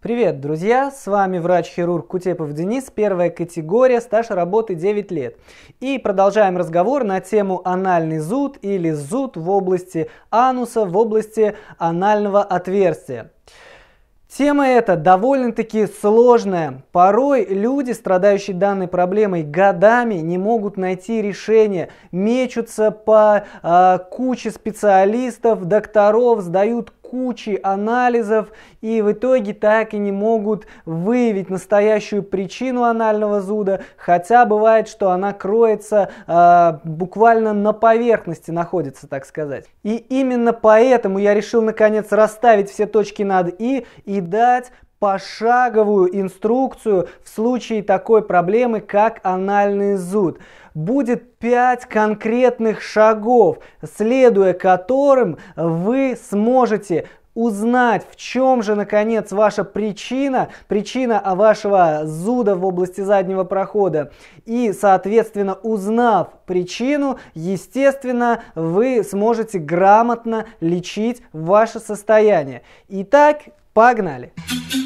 Привет, друзья! С вами врач-хирург Кутепов Денис, первая категория, стаж работы 9 лет. И продолжаем разговор на тему анальный зуд или зуд в области ануса, в области анального отверстия. Тема эта довольно-таки сложная. Порой люди, страдающие данной проблемой годами, не могут найти решение. Мечутся по э, куче специалистов, докторов, сдают кучи анализов и в итоге так и не могут выявить настоящую причину анального зуда, хотя бывает, что она кроется э, буквально на поверхности находится, так сказать. И именно поэтому я решил наконец расставить все точки над «и» и дать пошаговую инструкцию в случае такой проблемы, как анальный зуд. Будет 5 конкретных шагов, следуя которым вы сможете узнать, в чем же, наконец, ваша причина, причина вашего зуда в области заднего прохода. И, соответственно, узнав причину, естественно, вы сможете грамотно лечить ваше состояние. Итак, погнали! Погнали!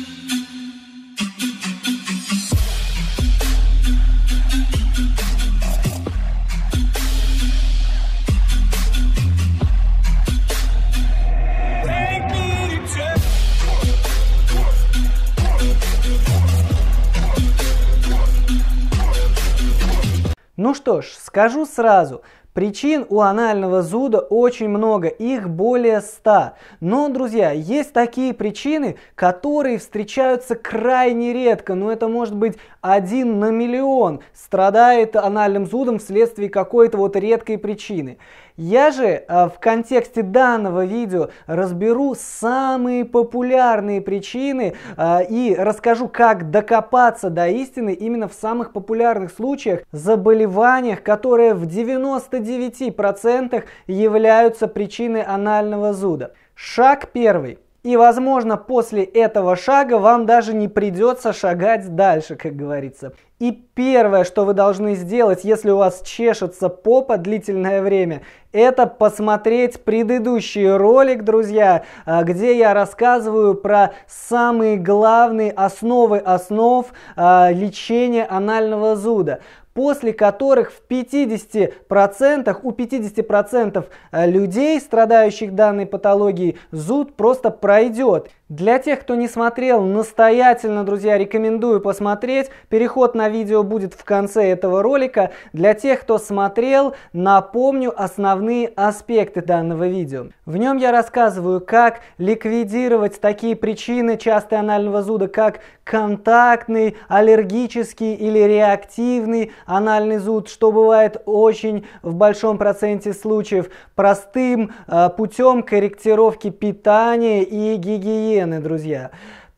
Ну что ж, скажу сразу, Причин у анального зуда очень много, их более 100. Но, друзья, есть такие причины, которые встречаются крайне редко, но это может быть один на миллион страдает анальным зудом вследствие какой-то вот редкой причины. Я же э, в контексте данного видео разберу самые популярные причины э, и расскажу, как докопаться до истины именно в самых популярных случаях, заболеваниях, которые в 90 99% являются причиной анального зуда. Шаг первый. И, возможно, после этого шага вам даже не придется шагать дальше, как говорится. И первое, что вы должны сделать, если у вас чешется попа длительное время, это посмотреть предыдущий ролик, друзья, а, где я рассказываю про самые главные основы основ а, лечения анального зуда после которых в 50% у 50% э, людей, страдающих данной патологией, зуд просто пройдет. Для тех, кто не смотрел, настоятельно, друзья, рекомендую посмотреть. Переход на видео будет в конце этого ролика. Для тех, кто смотрел, напомню основные аспекты данного видео. В нем я рассказываю, как ликвидировать такие причины частой анального зуда, как контактный, аллергический или реактивный анальный зуд, что бывает очень в большом проценте случаев простым э, путем корректировки питания и гигиены перемены, друзья.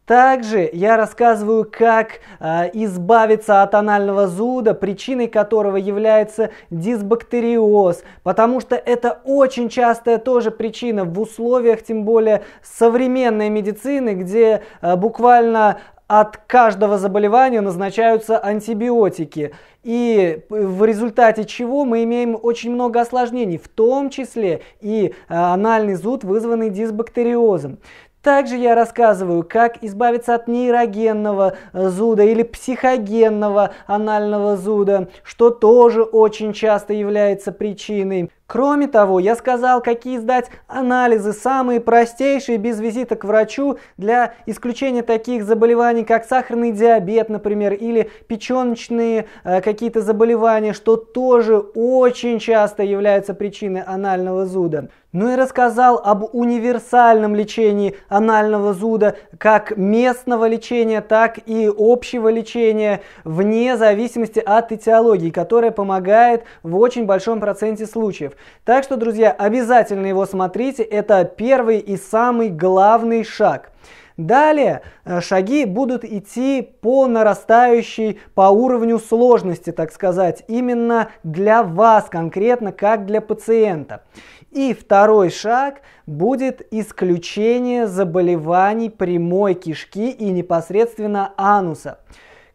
Также я рассказываю, как э, избавиться от анального зуда, причиной которого является дисбактериоз, потому что это очень частая тоже причина в условиях, тем более современной медицины, где э, буквально от каждого заболевания назначаются антибиотики. И в результате чего мы имеем очень много осложнений, в том числе и а, анальный зуд, вызванный дисбактериозом. Также я рассказываю, как избавиться от нейрогенного зуда или психогенного анального зуда, что тоже очень часто является причиной. Кроме того, я сказал, какие сдать анализы, самые простейшие, без визита к врачу, для исключения таких заболеваний, как сахарный диабет, например, или печеночные э, какие-то заболевания, что тоже очень часто является причиной анального зуда. Ну и рассказал об универсальном лечении анального зуда, как местного лечения, так и общего лечения, вне зависимости от этиологии, которая помогает в очень большом проценте случаев. Так что, друзья, обязательно его смотрите. Это первый и самый главный шаг. Далее э, шаги будут идти по нарастающей, по уровню сложности, так сказать, именно для вас конкретно, как для пациента. И второй шаг будет исключение заболеваний прямой кишки и непосредственно ануса.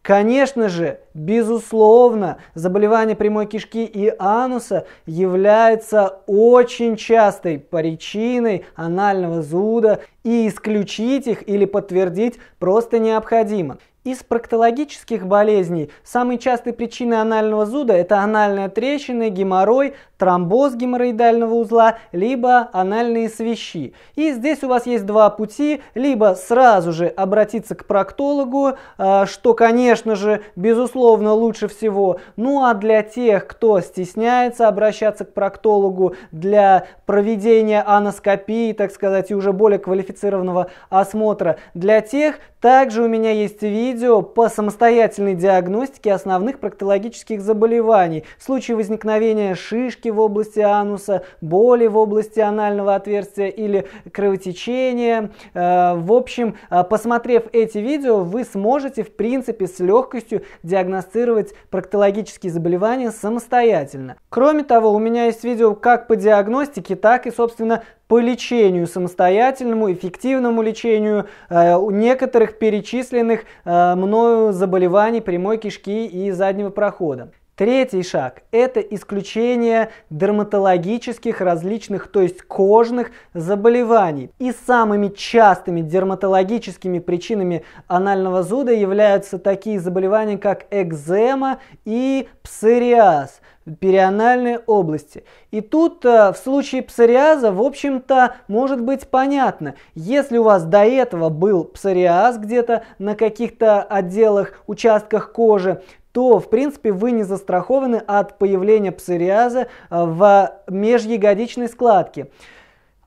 Конечно же, безусловно, заболевание прямой кишки и ануса является очень частой причиной анального зуда и исключить их или подтвердить просто необходимо. Из проктологических болезней самой частой причиной анального зуда это анальная трещина, геморрой, тромбоз геморроидального узла, либо анальные свищи. И здесь у вас есть два пути, либо сразу же обратиться к проктологу, э, что, конечно же, безусловно, лучше всего. Ну а для тех, кто стесняется обращаться к проктологу для проведения аноскопии, так сказать, и уже более квалифицированного осмотра, для тех также у меня есть видео по самостоятельной диагностике основных проктологических заболеваний в случае возникновения шишки, нагрузки в области ануса, боли в области анального отверстия или кровотечения. Э, в общем, э, посмотрев эти видео, вы сможете в принципе с легкостью диагностировать проктологические заболевания самостоятельно. Кроме того, у меня есть видео как по диагностике, так и, собственно, по лечению, самостоятельному, эффективному лечению э, у некоторых перечисленных э, мною заболеваний прямой кишки и заднего прохода. Третий шаг – это исключение дерматологических различных, то есть кожных заболеваний. И самыми частыми дерматологическими причинами анального зуда являются такие заболевания, как экзема и псориаз перианальной области. И тут э, в случае псориаза, в общем-то, может быть понятно. Если у вас до этого был псориаз где-то на каких-то отделах, участках кожи, то, в принципе, вы не застрахованы от появления псориаза э, в межягодичной складке.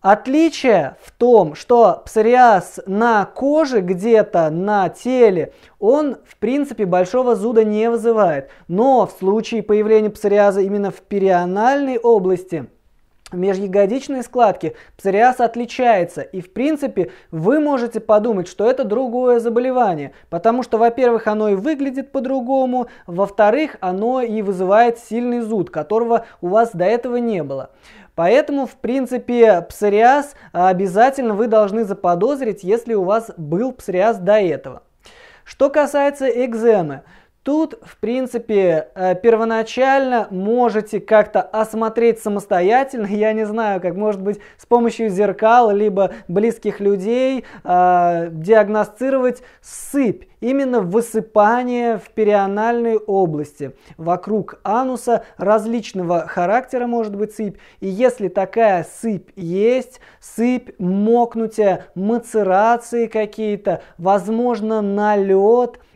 Отличие в том, что псориаз на коже где-то на теле, он в принципе большого зуда не вызывает. Но в случае появления псориаза именно в перианальной области – межягодичные складки, псориаз отличается, и в принципе вы можете подумать, что это другое заболевание, потому что, во-первых, оно и выглядит по-другому, во-вторых, оно и вызывает сильный зуд, которого у вас до этого не было. Поэтому, в принципе, псориаз а, обязательно вы должны заподозрить, если у вас был псориаз до этого. Что касается экземы, Тут, в принципе, э, первоначально можете как-то осмотреть самостоятельно, я не знаю, как может быть с помощью зеркал, либо близких людей, э, диагностировать сыпь, именно высыпание в перианальной области. Вокруг ануса различного характера может быть сыпь, и если такая сыпь есть, сыпь, мокнутие, мацерации какие-то, возможно, налет –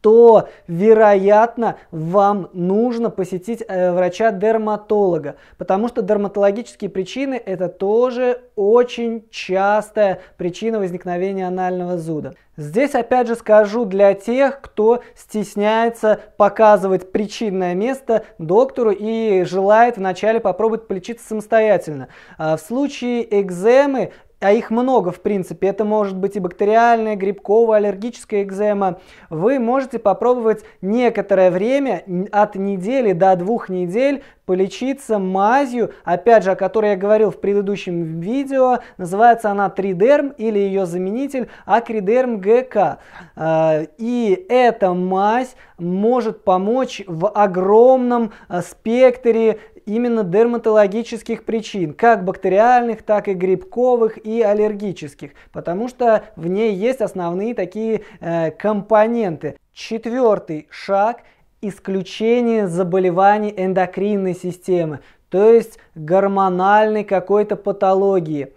то, вероятно, вам нужно посетить э, врача-дерматолога, потому что дерматологические причины – это тоже очень частая причина возникновения анального зуда. Здесь опять же скажу для тех, кто стесняется показывать причинное место доктору и желает вначале попробовать полечиться самостоятельно. А в случае экземы а их много в принципе, это может быть и бактериальная, грибковая, аллергическая экзема, вы можете попробовать некоторое время, от недели до двух недель, полечиться мазью, опять же, о которой я говорил в предыдущем видео, называется она Тридерм или ее заменитель Акридерм ГК. А, и эта мазь может помочь в огромном а, спектре именно дерматологических причин, как бактериальных, так и грибковых и аллергических, потому что в ней есть основные такие э, компоненты. Четвертый шаг – исключение заболеваний эндокринной системы, то есть гормональной какой-то патологии.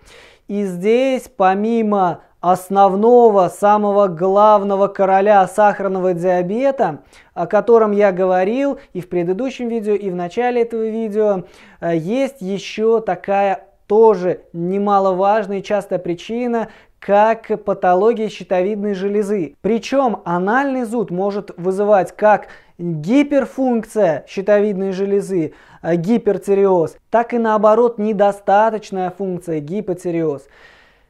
И здесь помимо основного, самого главного короля сахарного диабета, о котором я говорил и в предыдущем видео, и в начале этого видео, э, есть еще такая тоже немаловажная и частая причина, как патология щитовидной железы. Причем анальный зуд может вызывать как гиперфункция щитовидной железы, э, гипертиреоз, так и наоборот недостаточная функция гипотиреоз.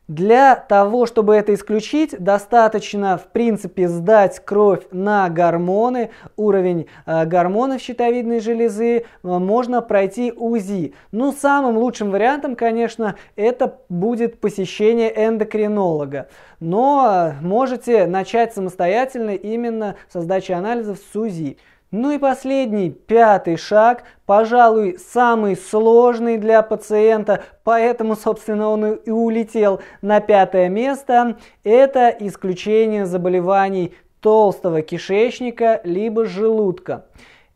Для того, чтобы это исключить, достаточно, в принципе, сдать кровь на гормоны, уровень э, гормонов щитовидной железы, э, можно пройти УЗИ. Ну, самым лучшим вариантом, конечно, это будет посещение эндокринолога. Но э, можете начать самостоятельно именно со сдачи анализов с УЗИ. Ну и последний, пятый шаг, пожалуй, самый сложный для пациента, поэтому, собственно, он и улетел на пятое место, это исключение заболеваний толстого кишечника либо желудка.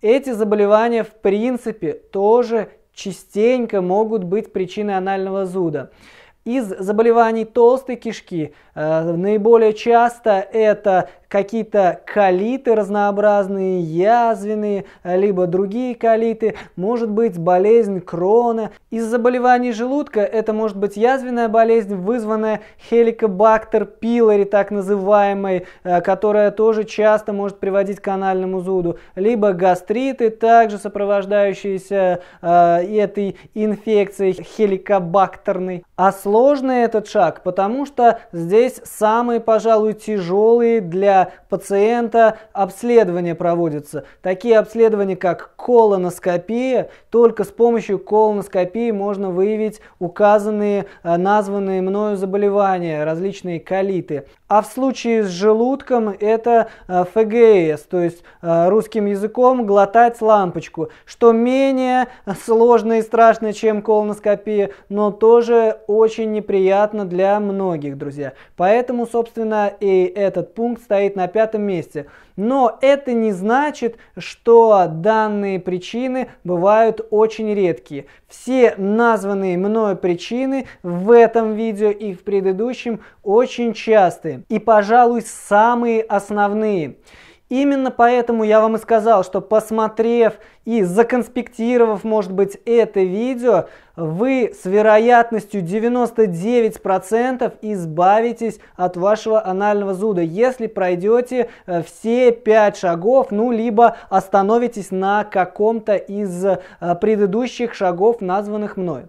Эти заболевания, в принципе, тоже частенько могут быть причиной анального зуда. Из заболеваний толстой кишки э, наиболее часто это какие-то колиты разнообразные, язвенные, либо другие колиты, может быть болезнь крона. Из заболеваний желудка это может быть язвенная болезнь, вызванная хеликобактер пилори, так называемой, э, которая тоже часто может приводить к анальному зуду, либо гастриты, также сопровождающиеся э, этой инфекцией хеликобактерной. А сложный этот шаг, потому что здесь самые, пожалуй, тяжелые для пациента обследование проводится. Такие обследования, как колоноскопия, только с помощью колоноскопии можно выявить указанные, э, названные мною заболевания, различные колиты. А в случае с желудком это э, ФГС, то есть э, русским языком глотать лампочку, что менее сложно и страшно, чем колоноскопия, но тоже очень неприятно для многих, друзья. Поэтому, собственно, и этот пункт стоит стоит на пятом месте. Но это не значит, что данные причины бывают очень редкие. Все названные мною причины в этом видео и в предыдущем очень частые. И, пожалуй, самые основные. Именно поэтому я вам и сказал, что посмотрев и законспектировав, может быть, это видео, вы с вероятностью 99% избавитесь от вашего анального зуда, если пройдете э, все 5 шагов, ну, либо остановитесь на каком-то из э, предыдущих шагов, названных мной.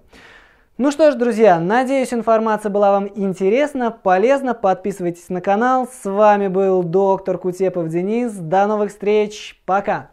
Ну что ж, друзья, надеюсь, информация была вам интересна, полезна. Подписывайтесь на канал. С вами был доктор Кутепов Денис. До новых встреч. Пока.